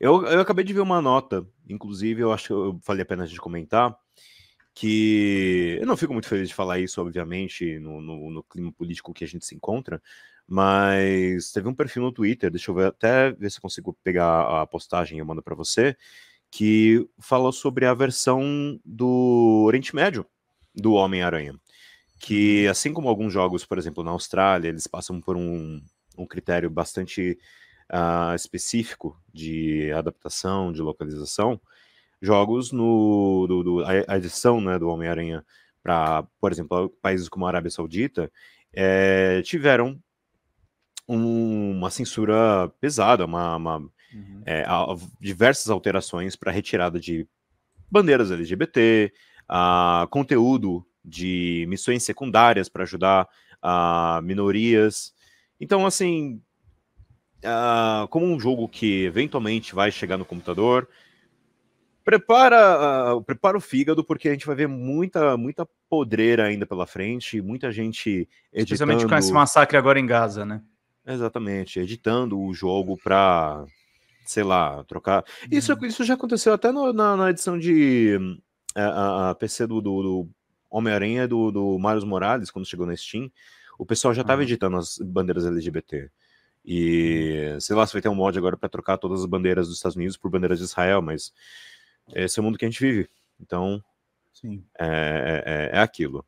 eu, eu acabei de ver uma nota, inclusive, eu acho que eu falei apenas de comentar, que eu não fico muito feliz de falar isso, obviamente, no, no, no, clima político que a gente se encontra, mas teve um perfil no Twitter, deixa eu ver, até ver se consigo pegar a postagem e eu mando para você, que fala sobre a versão do Oriente Médio do Homem-Aranha, que uhum. assim como alguns jogos, por exemplo, na Austrália, eles passam por um, um critério bastante uh, específico de adaptação, de localização, jogos no do, do, a edição né, do Homem-Aranha para, por exemplo, países como a Arábia Saudita, é, tiveram um, uma censura pesada, uma, uma uhum. é, a, diversas alterações para retirada de bandeiras LGBT, a, conteúdo de missões secundárias para ajudar a, ah, minorias. Então, assim, uh, como um jogo que eventualmente vai chegar no computador, prepara, uh, prepara o fígado, porque a gente vai ver muita, muita podreira ainda pela frente, muita gente editando... Especialmente com esse massacre agora em Gaza, né? Exatamente, editando o jogo para, sei lá, trocar... Isso, uhum. isso já aconteceu até no, na, na, edição de eh, a, PC do, do, do Homem-Aranha do, do Marius Morales, quando chegou na Steam, o pessoal já estava uhum. editando as bandeiras LGBT. E sei lá se vai ter um mod agora para trocar todas as bandeiras dos Estados Unidos por bandeiras de Israel, mas esse é o mundo que a gente vive. Então, é, é, é, é, aquilo.